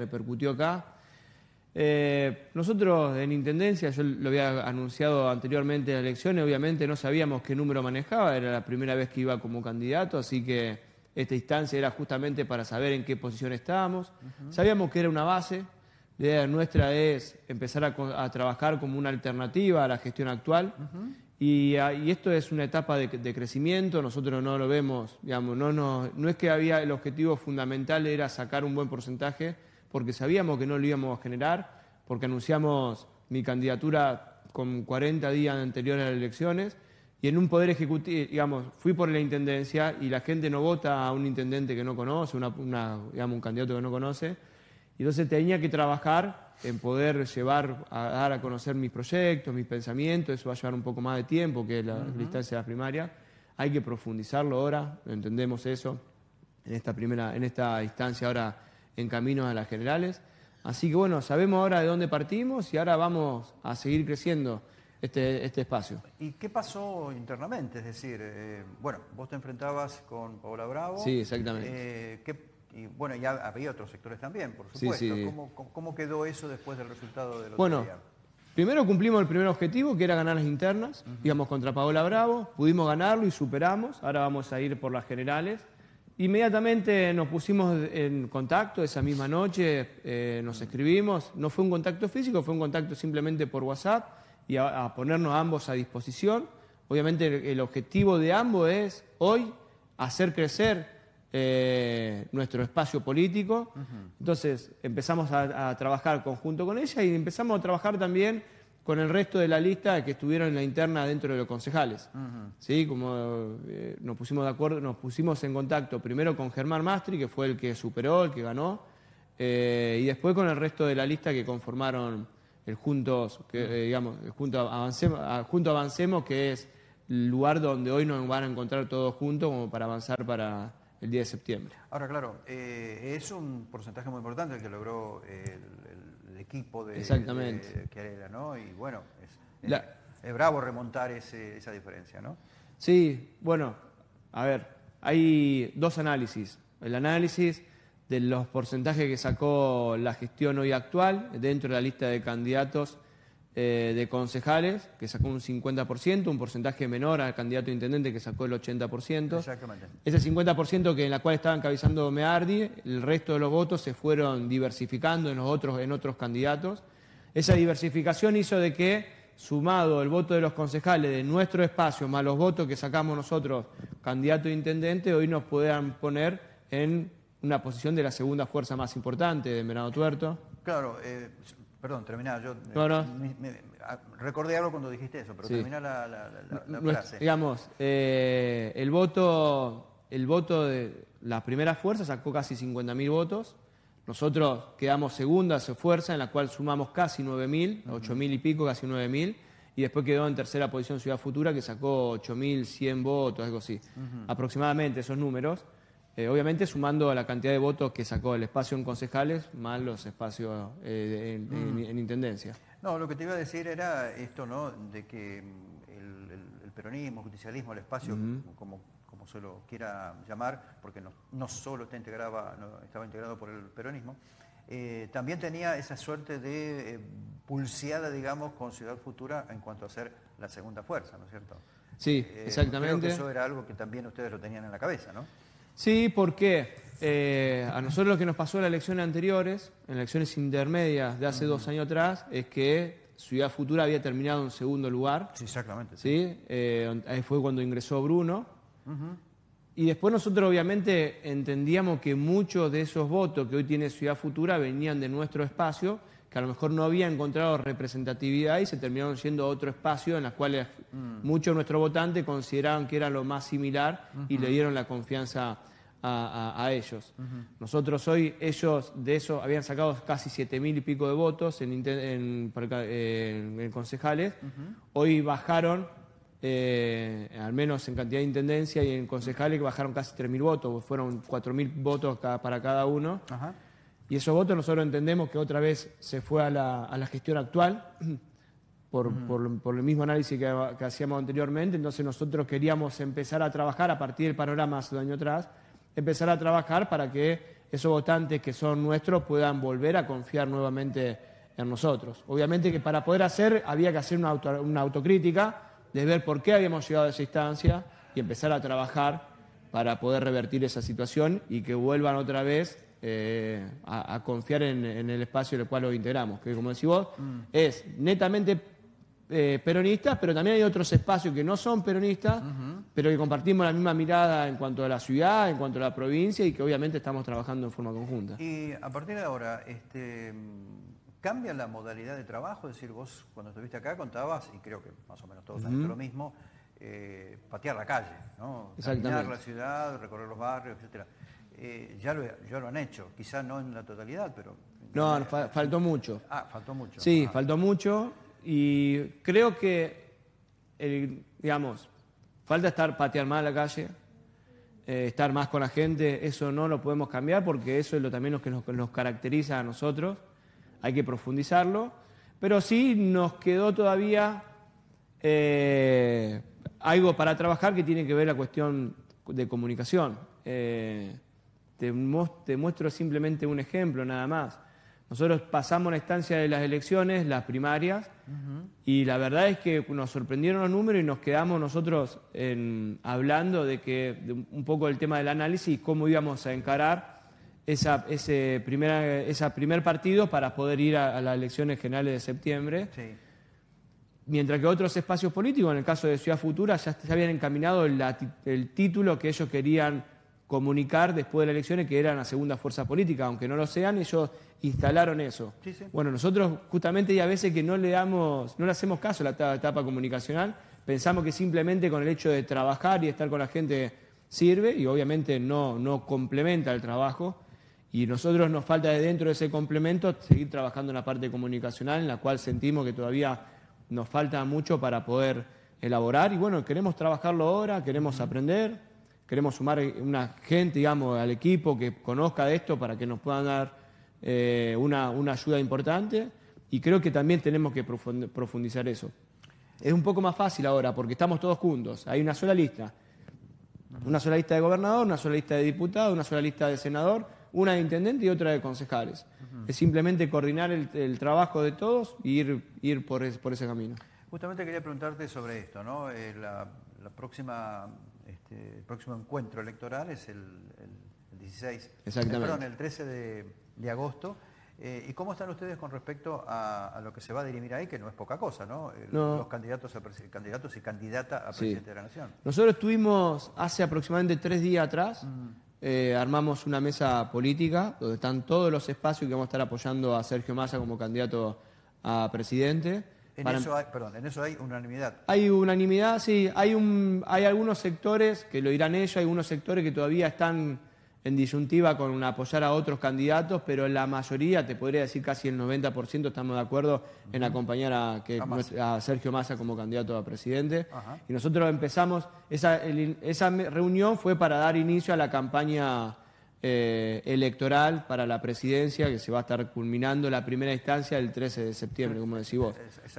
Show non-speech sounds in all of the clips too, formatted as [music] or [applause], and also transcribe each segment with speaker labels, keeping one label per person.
Speaker 1: repercutió acá. Eh, nosotros en Intendencia, yo lo había anunciado anteriormente en las elecciones, obviamente no sabíamos qué número manejaba, era la primera vez que iba como candidato, así que esta instancia era justamente para saber en qué posición estábamos. Sabíamos que era una base, la idea nuestra es empezar a, trabajar como una alternativa a la gestión actual. Ah, y, esto es una etapa de, crecimiento, nosotros no lo vemos, digamos, no, no, no es que había el objetivo fundamental era sacar un buen porcentaje, porque sabíamos que no lo íbamos a generar, porque anunciamos mi candidatura con 40 días anteriores a las elecciones, y en un poder ejecutivo, digamos, fui por la intendencia y la gente no vota a un intendente que no conoce, digamos, un candidato que no conoce, y entonces tenía que trabajar en poder llevar, a dar a conocer mis proyectos, mis pensamientos, eso va a llevar un poco más de tiempo que la instancia de la primaria, hay que profundizarlo ahora, entendemos eso, en esta primera, en esta instancia ahora en camino a las generales. Así que bueno, sabemos ahora de dónde partimos y ahora vamos a seguir creciendo este, este espacio.
Speaker 2: ¿Y qué pasó internamente? Es decir, eh, bueno, vos te enfrentabas con Paola Bravo. Sí, exactamente. Eh, y bueno, ya había otros sectores también, por supuesto. ¿Cómo, quedó eso después del resultado de los bueno,
Speaker 1: Primero cumplimos el primer objetivo, que era ganar las internas, digamos, contra Paola Bravo, pudimos ganarlo y superamos, ahora vamos a ir por las generales. Inmediatamente nos pusimos en contacto esa misma noche, eh, nos escribimos, no fue un contacto físico, fue un contacto simplemente por WhatsApp y a, ponernos ambos a disposición. Obviamente el, objetivo de ambos es hoy hacer crecer eh, nuestro espacio político. Entonces empezamos a, a trabajar conjunto con ella y empezamos a trabajar también con el resto de la lista que estuvieron en la interna dentro de los concejales. ¿Sí? Como eh, nos pusimos de acuerdo, nos pusimos en contacto primero con Germán Mastri, que fue el que superó, el que ganó, eh, y después con el resto de la lista que conformaron el Juntos, eh, digamos, Junto Avancemos, Junto Avancemos, que es el lugar donde hoy nos van a encontrar todos juntos como para avanzar para el 10 de septiembre.
Speaker 2: Ahora, claro, es un porcentaje muy importante el que logró el equipo de, Querela, ¿no? Y bueno, es, es bravo remontar ese, esa diferencia, ¿no?
Speaker 1: Sí, bueno, a ver, hay dos análisis. El análisis de los porcentajes que sacó la gestión hoy actual dentro de la lista de candidatos eh, de concejales, que sacó un 50%, un porcentaje menor al candidato intendente que sacó el 80%. Exactamente. Ese 50% que en la cual estaban encabezando Meardi, el resto de los votos se fueron diversificando en, los otros, en otros candidatos. Esa diversificación hizo de que, sumado el voto de los concejales de nuestro espacio, más los votos que sacamos nosotros, candidato intendente, hoy nos puedan poner en una posición de la segunda fuerza más importante de Venado Tuerto.
Speaker 2: Claro, eh, Perdón, terminá. Yo eh, ah, recordé algo cuando dijiste eso, pero termina la, la, Digamos,
Speaker 1: eh, el voto, el voto de las primeras fuerzas sacó casi 50.000 votos. Nosotros quedamos segunda, su fuerza, en la cual sumamos casi 9.000, 8.000 y pico, casi 9.000. Y después quedó en tercera posición Ciudad Futura, que sacó 8.100 votos, algo así. Aproximadamente esos números. Eh, obviamente sumando a la cantidad de votos que sacó el espacio en concejales, más los espacios eh, mm. en, intendencia.
Speaker 2: No, lo que te iba a decir era esto, ¿no? De que mm, el, peronismo, el peronismo, justicialismo, el espacio, mm. como, como se lo quiera llamar, porque no, no solo te integraba, no, estaba integrado por el peronismo, eh, también tenía esa suerte de pulseada, digamos, con Ciudad Futura en cuanto a ser la segunda fuerza, ¿no es cierto? Sí, exactamente. Creo eso era algo que también ustedes lo tenían en la
Speaker 1: cabeza, ¿no? Sí, porque eh, a nosotros lo que nos pasó en las elecciones anteriores, en las elecciones intermedias de hace dos años atrás, es que Ciudad Futura había terminado en segundo lugar. exactamente. Sí, eh, ahí fue cuando ingresó Bruno. Y después nosotros obviamente entendíamos que muchos de esos votos que hoy tiene Ciudad Futura venían de nuestro espacio que a lo mejor no había encontrado representatividad y se terminaron siendo otro espacio en las cuales mm. muchos de nuestros votantes consideraron que era lo más similar y le dieron la confianza a, ellos. Nosotros hoy, ellos de eso habían sacado casi siete mil y pico de votos en, en, concejales, hoy bajaron eh, al menos en cantidad de intendencia y en concejales que bajaron casi 3.000 votos, fueron 4.000 votos para cada uno. Y esos votos nosotros entendemos que otra vez se fue a la, gestión actual, [clears throat] por, el mismo análisis que, hacíamos anteriormente. Entonces nosotros queríamos empezar a trabajar a partir del panorama hace un año atrás, empezar a trabajar para que esos votantes que son nuestros puedan volver a confiar nuevamente en nosotros. Obviamente que para poder hacer había que hacer una, una autocrítica de ver por qué habíamos llegado a esa instancia y empezar a trabajar para poder revertir esa situación y que vuelvan otra vez eh, a, confiar en, el espacio en el cual lo integramos, que como decís vos, mm. es netamente eh, peronistas, pero también hay otros espacios que no son peronistas, pero que compartimos la misma mirada en cuanto a la ciudad, en cuanto a la provincia y que obviamente estamos trabajando en forma conjunta.
Speaker 2: Y a partir de ahora, este, ¿cambia la modalidad de trabajo? Es decir, vos cuando estuviste acá contabas, y creo que más o menos todos han lo mismo, eh, patear la calle, ¿no? Caminar la ciudad, recorrer los barrios, etcétera. Eh, ya, lo, han hecho, quizás no en la totalidad, pero...
Speaker 1: No, faltó mucho.
Speaker 2: Ah, faltó mucho. Sí, ah.
Speaker 1: faltó mucho y creo que, digamos, falta estar patear más a la calle, eh, estar más con la gente, eso no lo podemos cambiar porque eso es lo también lo que nos, caracteriza a nosotros, hay que profundizarlo, pero sí nos quedó todavía eh, algo para trabajar que tiene que ver la cuestión de comunicación. Te, muestro simplemente un ejemplo nada más. Nosotros pasamos la estancia de las elecciones, las primarias, y la verdad es que nos sorprendieron los números y nos quedamos nosotros hablando de que un poco del tema del análisis y cómo íbamos a encarar esa, ese primer, esa primer partido para poder ir a, las elecciones generales de septiembre. Mientras que otros espacios políticos, en el caso de Ciudad Futura, ya, se habían encaminado el título que ellos querían comunicar después de las elecciones que eran la segunda fuerza política, aunque no lo sean, ellos instalaron eso. Bueno, nosotros justamente y a veces que no le damos, no le hacemos caso a la etapa, comunicacional, pensamos que simplemente con el hecho de trabajar y estar con la gente sirve y obviamente no, no complementa el trabajo. Y nosotros nos falta de dentro de ese complemento seguir trabajando en la parte comunicacional, en la cual sentimos que todavía nos falta mucho para poder elaborar. Y bueno, queremos trabajarlo ahora, queremos aprender, queremos sumar eh, una gente, digamos, al equipo que conozca de esto para que nos puedan dar eh, una, ayuda importante y creo que también tenemos que profundizar eso. Es un poco más fácil ahora porque estamos todos juntos, hay una sola lista. Una sola lista de gobernador, una sola lista de diputado, una sola lista de senador, una de intendente y otra de concejales. Es simplemente coordinar el, trabajo de todos y ir, ir por, por ese camino.
Speaker 2: Justamente quería preguntarte sobre esto, ¿no? Eh, la próxima este, el próximo encuentro electoral es el, 16, perdón, el 13 de, agosto. Eh, ¿Y cómo están ustedes con respecto a, lo que se va a dirimir ahí, que no es poca cosa, ¿no? Los candidatos, a candidatos y candidata a presidente de la Nación.
Speaker 1: Nosotros estuvimos hace aproximadamente tres días atrás, mm. eh, armamos una mesa política donde están todos los espacios que vamos a estar apoyando a Sergio Massa como candidato a presidente. En, eso
Speaker 2: em- hay, en eso hay unanimidad.
Speaker 1: Hay unanimidad, sí. Hay, un, hay algunos sectores, que lo dirán ellos, hay unos sectores que todavía están en disyuntiva con apoyar a otros candidatos, pero la mayoría, te podría decir casi el 90%, estamos de acuerdo en acompañar a, Sergio Massa como candidato a presidente. Y nosotros empezamos, esa, esa reunión fue para dar inicio a la campaña eh, electoral para la presidencia que se va a estar culminando la primera instancia el 13 de septiembre, como decís vos.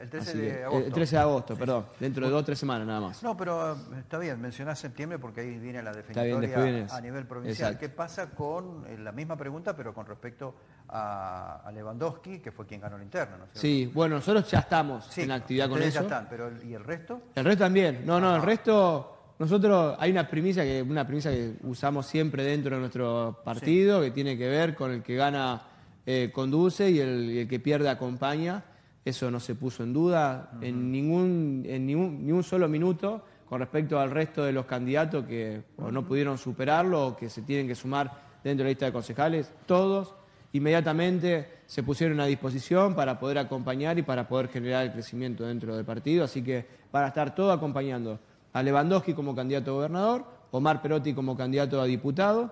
Speaker 1: El 13 de agosto. El 13 de agosto, perdón, dentro de dos o tres semanas nada más.
Speaker 2: No, pero eh, está bien, mencionás septiembre porque ahí viene la definitoria a nivel provincial. ¿Qué pasa con eh, la misma pregunta, pero con respecto a,
Speaker 1: Lewandowski, que fue quien
Speaker 2: ganó el interno? Sí,
Speaker 1: bueno, nosotros ya estamos en actividad con eso. ya están,
Speaker 2: pero ¿y el resto?
Speaker 1: El resto también. No, no, el resto nosotros hay una primicia que, una premisa que usamos siempre dentro de nuestro partido, que tiene que ver con el que gana eh, conduce y el, que pierde acompaña. Eso no se puso en duda en, ningún, en ningún, un solo minuto con respecto al resto de los candidatos que no pudieron superarlo o que se tienen que sumar dentro de la lista de concejales. Todos inmediatamente se pusieron a disposición para poder acompañar y para poder generar el crecimiento dentro del partido. Así que para estar todo acompañando a Lewandowski como candidato a gobernador, Omar Perotti como candidato a diputado,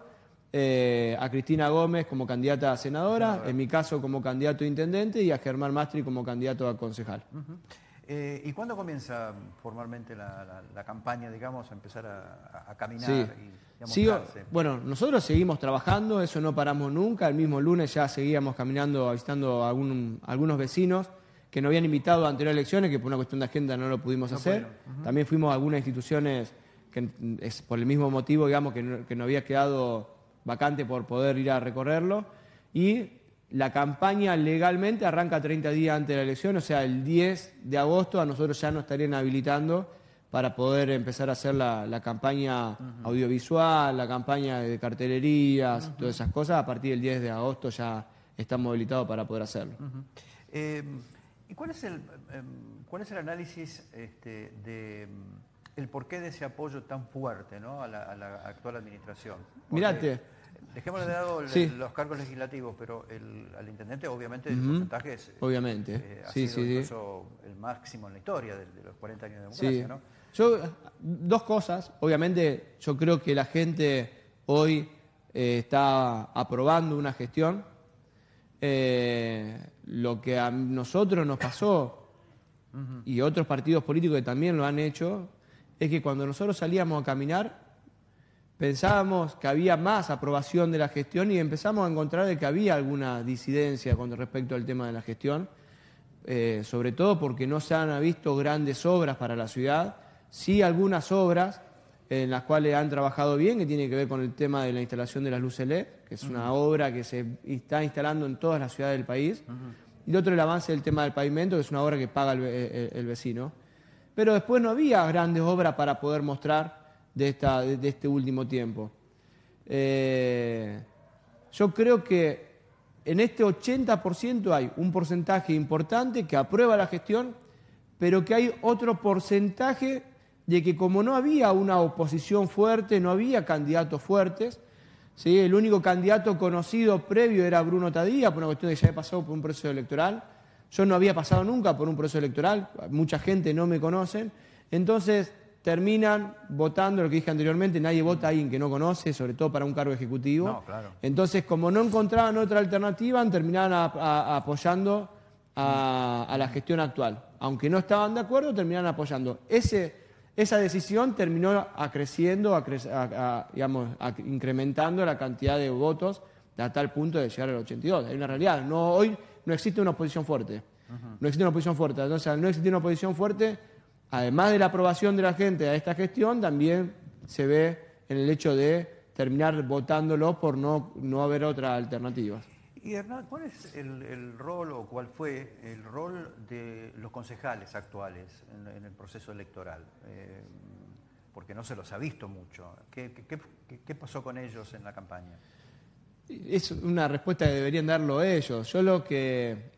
Speaker 1: eh, a Cristina Gómez como candidata a senadora, en mi caso como candidato a intendente y a Germán Mastri como candidato a concejal.
Speaker 2: Eh, ¿Y cuándo comienza formalmente la, campaña, digamos, a empezar a, caminar? Y, a
Speaker 1: bueno, nosotros seguimos trabajando, eso no paramos nunca. El mismo lunes ya seguíamos caminando, visitando a algunos vecinos que no habían invitado a anteriores elecciones, que por una cuestión de agenda no lo pudimos hacer. También fuimos a algunas instituciones que es por el mismo motivo, digamos, que no, había quedado vacante por poder ir a recorrerlo. Y la campaña legalmente arranca 30 días antes de la elección, o sea, el 10 de agosto a nosotros ya nos estarían habilitando para poder empezar a hacer la, campaña audiovisual, la campaña de cartelerías, todas esas cosas. A partir del 10 de agosto ya estamos habilitados para poder hacerlo.
Speaker 2: ¿Y cuál es el, em, cuál es el análisis este, de em, el porqué de ese apoyo tan fuerte a, la, actual administración? Mirate. Dejémosle de lado los cargos legislativos, pero al intendente obviamente el porcentaje es, obviamente. Eh, el máximo en la historia de, los 40 años de democracia. ¿no?
Speaker 1: Yo, dos cosas. Obviamente yo creo que la gente hoy eh, está aprobando una gestión eh, lo que a nosotros nos pasó y otros partidos políticos que también lo han hecho, es que cuando nosotros salíamos a caminar, pensábamos que había más aprobación de la gestión y empezamos a encontrar de que había alguna disidencia con respecto al tema de la gestión, eh, sobre todo porque no se han visto grandes obras para la ciudad, sí algunas obras, en las cuales han trabajado bien, que tiene que ver con el tema de la instalación de las luces LED, que es una obra que se está instalando en todas las ciudades del país. Y otro, el avance del tema del pavimento, que es una obra que paga el, vecino. Pero después no había grandes obras para poder mostrar de, esta, este último tiempo. Eh, yo creo que en este 80% hay un porcentaje importante que aprueba la gestión, pero que hay otro porcentaje de que como no había una oposición fuerte, no había candidatos fuertes, ¿sí? el único candidato conocido previo era Bruno Tadía, por una cuestión de que ya había pasado por un proceso electoral, yo no había pasado nunca por un proceso electoral, mucha gente no me conoce, entonces terminan votando lo que dije anteriormente, nadie vota a alguien que no conoce, sobre todo para un cargo ejecutivo. Entonces, como no encontraban otra alternativa, terminaban apoyando a, la gestión actual. Aunque no estaban de acuerdo, terminaban apoyando. Ese esa decisión terminó acreciendo, digamos, incrementando la cantidad de votos a tal punto de llegar al 82. Hay una realidad. hoy no existe una oposición fuerte. No existe una oposición fuerte. Entonces, al no existir una oposición fuerte, además de la aprobación de la gente a esta gestión, también se ve en el hecho de terminar votándolo por no, no haber otra alternativas.
Speaker 2: Y Hernán, ¿cuál es el, rol o cuál fue el rol de los concejales actuales en, el proceso electoral? Eh, porque no se los ha visto mucho. ¿Qué, qué, pasó con ellos en la campaña?
Speaker 1: Es una respuesta que deberían darlo ellos. Solo que,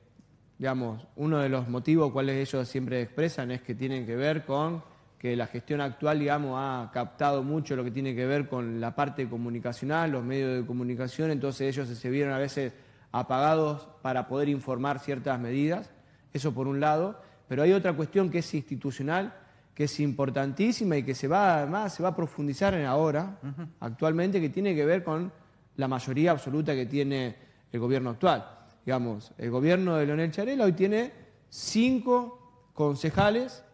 Speaker 1: digamos, uno de los motivos cuales ellos siempre expresan es que tienen que ver con que la gestión actual, digamos, ha captado mucho lo que tiene que ver con la parte comunicacional, los medios de comunicación, entonces ellos se vieron a veces apagados para poder informar ciertas medidas, eso por un lado, pero hay otra cuestión que es institucional, que es importantísima y que se va además se va a profundizar en ahora, actualmente, que tiene que ver con la mayoría absoluta que tiene el gobierno actual. Digamos, el gobierno de Leonel Charela hoy tiene cinco concejales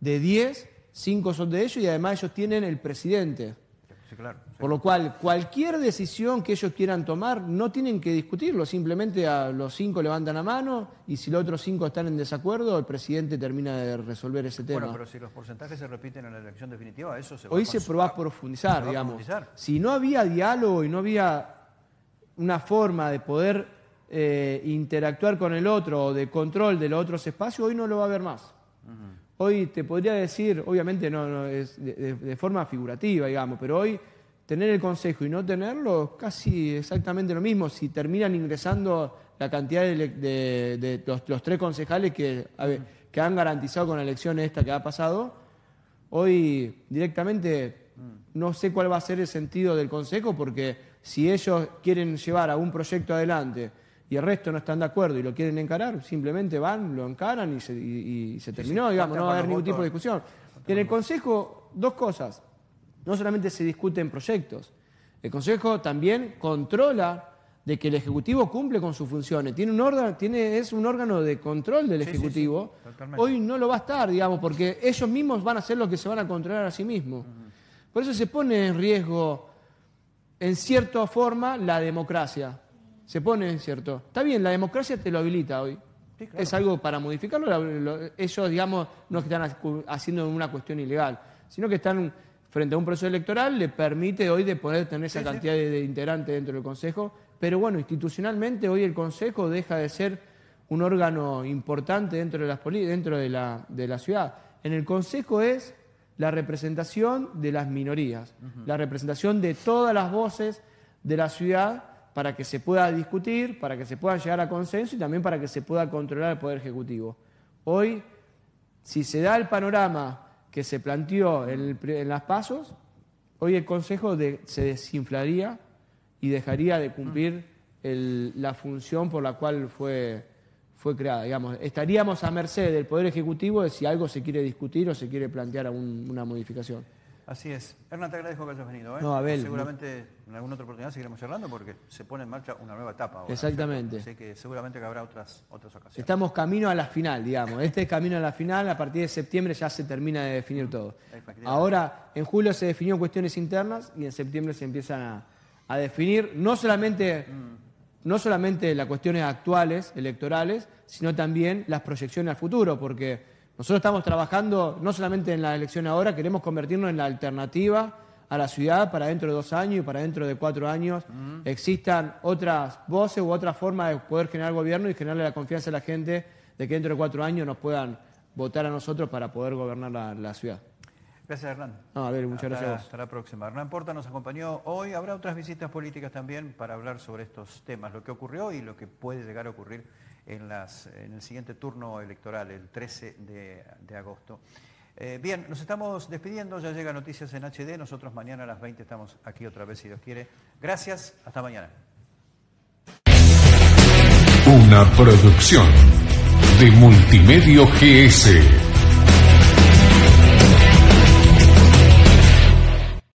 Speaker 1: de diez, cinco son de ellos y además ellos tienen el presidente por lo cual, cualquier decisión que ellos quieran tomar, no tienen que discutirlo. Simplemente a los cinco levantan la mano y si los otros cinco están en desacuerdo, el presidente termina de resolver ese tema. Bueno, pero si
Speaker 2: los porcentajes se repiten en la elección definitiva, eso se va Hoy se va
Speaker 1: a profundizar, digamos. Si no había diálogo y no había una forma de poder eh, interactuar con el otro o de control de los otros espacios, hoy no lo va a haber más. Hoy te podría decir, obviamente no, es de, forma figurativa, digamos, pero hoy tener el consejo y no tenerlo, es casi exactamente lo mismo, si terminan ingresando la cantidad de, los, tres concejales que, han garantizado con la elección esta que ha pasado, hoy directamente no sé cuál va a ser el sentido del consejo, porque si ellos quieren llevar a un proyecto adelante, y el resto no están de acuerdo y lo quieren encarar, simplemente van, lo encaran y se, terminó, digamos, no va a haber ningún tipo de discusión. en el Consejo, dos cosas. No solamente se discuten proyectos, el Consejo también controla de que el Ejecutivo cumple con sus funciones. Tiene un es un órgano de control del Ejecutivo. Hoy no lo va a estar, digamos, porque ellos mismos van a ser los que se van a controlar a sí mismos. Por eso se pone en riesgo, en cierta forma, la democracia se pone, ¿cierto? Está bien, la democracia te lo habilita hoy. Es algo para modificarlo. ellos, digamos, no están haciendo una cuestión ilegal, sino que están frente a un proceso electoral, le permite hoy de poder tener esa cantidad de integrantes dentro del Consejo. Pero bueno, institucionalmente hoy el Consejo deja de ser un órgano importante dentro de, las dentro de, la, de la ciudad. En el Consejo es la representación de las minorías, la representación de todas las voces de la ciudad para que se pueda discutir, para que se pueda llegar a consenso y también para que se pueda controlar el Poder Ejecutivo. Hoy, si se da el panorama que se planteó en, las pasos, hoy el Consejo se desinflaría y dejaría de cumplir mm. la función por la cual fue, fue creada. Digamos, estaríamos a merced del Poder Ejecutivo de si algo se quiere discutir o se quiere plantear una modificación.
Speaker 2: Así es. Hernán, te agradezco que hayas venido. ¿eh? No, Abel, seguramente en alguna otra oportunidad seguiremos charlando porque se pone en marcha una nueva etapa. Exactamente. que seguramente que habrá otras, ocasiones.
Speaker 1: Estamos camino a la final, digamos. [laughs] Este es camino a la final. A partir de septiembre ya se termina de definir todo. Ahora, en julio se definieron cuestiones internas y en septiembre se empiezan a, definir no solamente, mm. no solamente las cuestiones actuales, electorales, sino también las proyecciones al futuro, porque nosotros estamos trabajando no solamente en la elección ahora, queremos convertirnos en la alternativa a la ciudad para dentro de dos años y para dentro de cuatro años existan otras voces u otra forma de poder generar gobierno y generarle la confianza a la gente de que dentro de cuatro años nos puedan votar a nosotros para poder gobernar la, ciudad. Gracias, Hernán. No, a ver, muchas gracias. Hasta
Speaker 2: la próxima. Hernán Porta nos acompañó hoy. Habrá otras visitas políticas también para hablar sobre estos temas, lo que ocurrió y lo que puede llegar a ocurrir en, el siguiente turno electoral, el 13 de, agosto. Eh, bien, nos estamos despidiendo, ya llega Noticias en HD, nosotros mañana a las 20 estamos aquí otra vez si Dios quiere. Gracias, hasta mañana.
Speaker 1: Una producción de Multimedio GS.